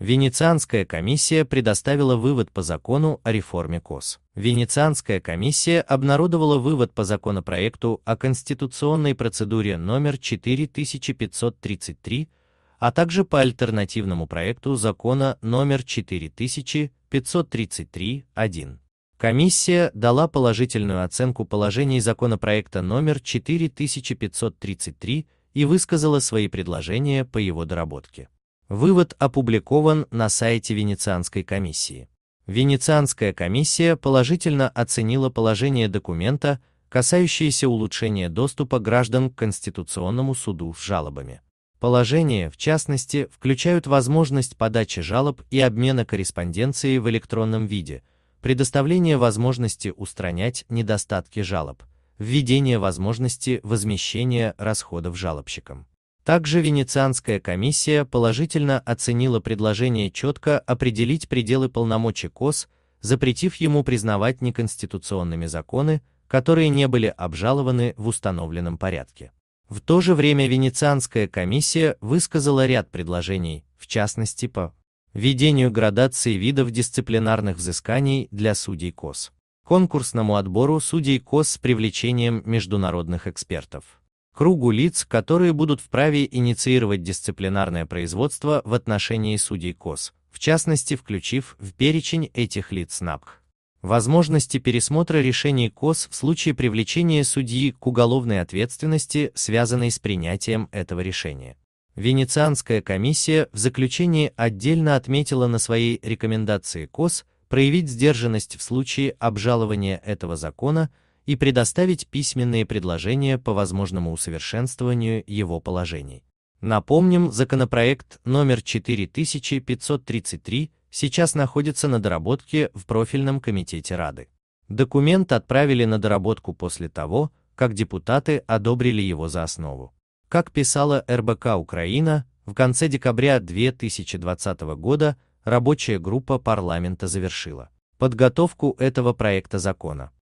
Венецианская комиссия предоставила вывод по закону о реформе КОС. Венецианская комиссия обнародовала вывод по законопроекту о конституционной процедуре номер 4533, а также по альтернативному проекту закона номер 4533-1. Комиссия дала положительную оценку положений законопроекта номер 4533 и высказала свои предложения по его доработке. Вывод опубликован на сайте Венецианской комиссии. Венецианская комиссия положительно оценила положение документа, касающееся улучшения доступа граждан к Конституционному суду с жалобами. Положение, в частности, включают возможность подачи жалоб и обмена корреспонденцией в электронном виде, предоставление возможности устранять недостатки жалоб, введение возможности возмещения расходов жалобщикам. Также Венецианская комиссия положительно оценила предложение четко определить пределы полномочий КОС, запретив ему признавать неконституционными законы, которые не были обжалованы в установленном порядке. В то же время Венецианская комиссия высказала ряд предложений, в частности по введению градации видов дисциплинарных взысканий для судей КОС, конкурсному отбору судей КОС с привлечением международных экспертов кругу лиц, которые будут вправе инициировать дисциплинарное производство в отношении судей КОС, в частности включив в перечень этих лиц НАПХ. Возможности пересмотра решений КОС в случае привлечения судьи к уголовной ответственности, связанной с принятием этого решения. Венецианская комиссия в заключении отдельно отметила на своей рекомендации КОС проявить сдержанность в случае обжалования этого закона, и предоставить письменные предложения по возможному усовершенствованию его положений. Напомним, законопроект номер 4533 сейчас находится на доработке в профильном комитете Рады. Документ отправили на доработку после того, как депутаты одобрили его за основу. Как писала РБК Украина, в конце декабря 2020 года рабочая группа парламента завершила подготовку этого проекта закона.